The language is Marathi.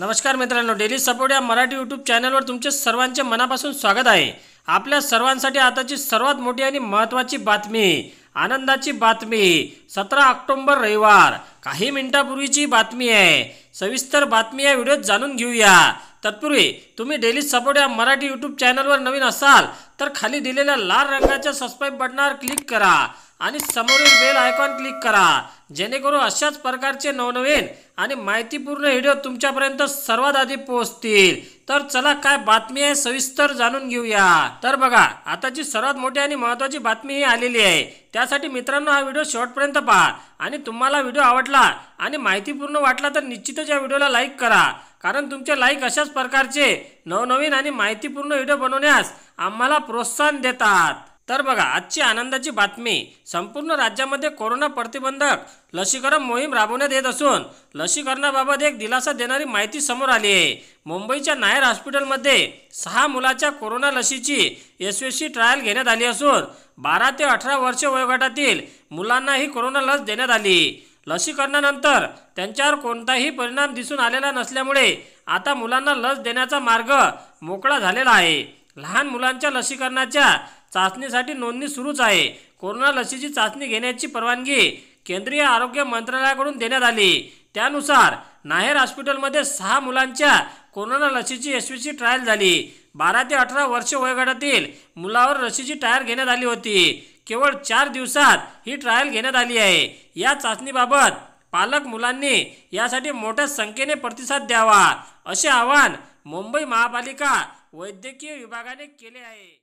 नमस्कार मित्रांनो डेली सपोर्ट या मराठी यूट्यूब चॅनलवर तुमचे सर्वांचे मनापासून स्वागत आहे आपल्या सर्वांसाठी आताची सर्वात मोठी आणि महत्त्वाची बातमी आनंदाची बातमी सतरा ऑक्टोंबर रविवार काही मिनिटापूर्वीची बातमी आहे सविस्तर बातमी या व्हिडिओत जाणून घेऊया तत्पूर्वी तुम्ही डेली सपोर्ट या मराठी यूट्यूब चॅनलवर नवीन असाल तर खाली दिलेल्या लाल रंगाच्या सबस्क्राईब बटनावर क्लिक करा आणि समोरील बेल आयकॉन क्लिक करा जेणेकरून अशाच प्रकारचे नवनवीन आणि माहितीपूर्ण व्हिडिओ तुमच्यापर्यंत सर्वात आधी पोहोचतील तर चला काय बातमी आहे सविस्तर जाणून घेऊया तर बघा आताची सर्वात मोठी आणि महत्त्वाची बातमी ही आलेली आहे त्यासाठी मित्रांनो हा व्हिडिओ शेवटपर्यंत पहा आणि तुम्हाला व्हिडिओ आवडला आणि माहितीपूर्ण वाटला तर निश्चितच या व्हिडिओला लाईक करा कारण तुमचे लाईक अशाच प्रकारचे नवनवीन आणि माहितीपूर्ण व्हिडिओ बनवण्यास आम्हाला प्रोत्साहन देतात तर बघा आजची आनंदाची बातमी संपूर्ण राज्यामध्ये कोरोना प्रतिबंधक लसीकरण मोहीम राबवण्यात येत असून लसीकरणाबाबत एक दिलासा देणारी माहिती समोर आली आहे मुंबईच्या नायर हॉस्पिटलमध्ये सहा मुलाच्या कोरोना लसीची यशस्वी ट्रायल घेण्यात आली असून बारा ते अठरा वर्षे वयोगटातील मुलांना ही कोरोना लस देण्यात आली लसीकरणानंतर त्यांच्यावर कोणताही परिणाम दिसून आलेला नसल्यामुळे आता मुलांना लस देण्याचा मार्ग मोकळा झालेला आहे लहान मुलांच्या लसीकरणाच्या चाचणीसाठी नोंदणी सुरूच आहे कोरोना लसीची चाचणी घेण्याची परवानगी केंद्रीय आरोग्य मंत्रालयाकडून देण्यात आली त्यानुसार नाहेर हॉस्पिटलमध्ये सहा मुलांच्या कोरोना लसीची यशस्वी ट्रायल झाली बारा ते अठरा वर्ष वयोगटातील मुलावर लसीची ट्रायल घेण्यात आली होती केवळ चार दिवसात ही ट्रायल घेण्यात आली आहे या चाचणीबाबत पालक मुलांनी यासाठी मोठ्या संख्येने प्रतिसाद द्यावा असे आवाहन मुंबई महापालिका वैद्यकीय विभागाने केले आहे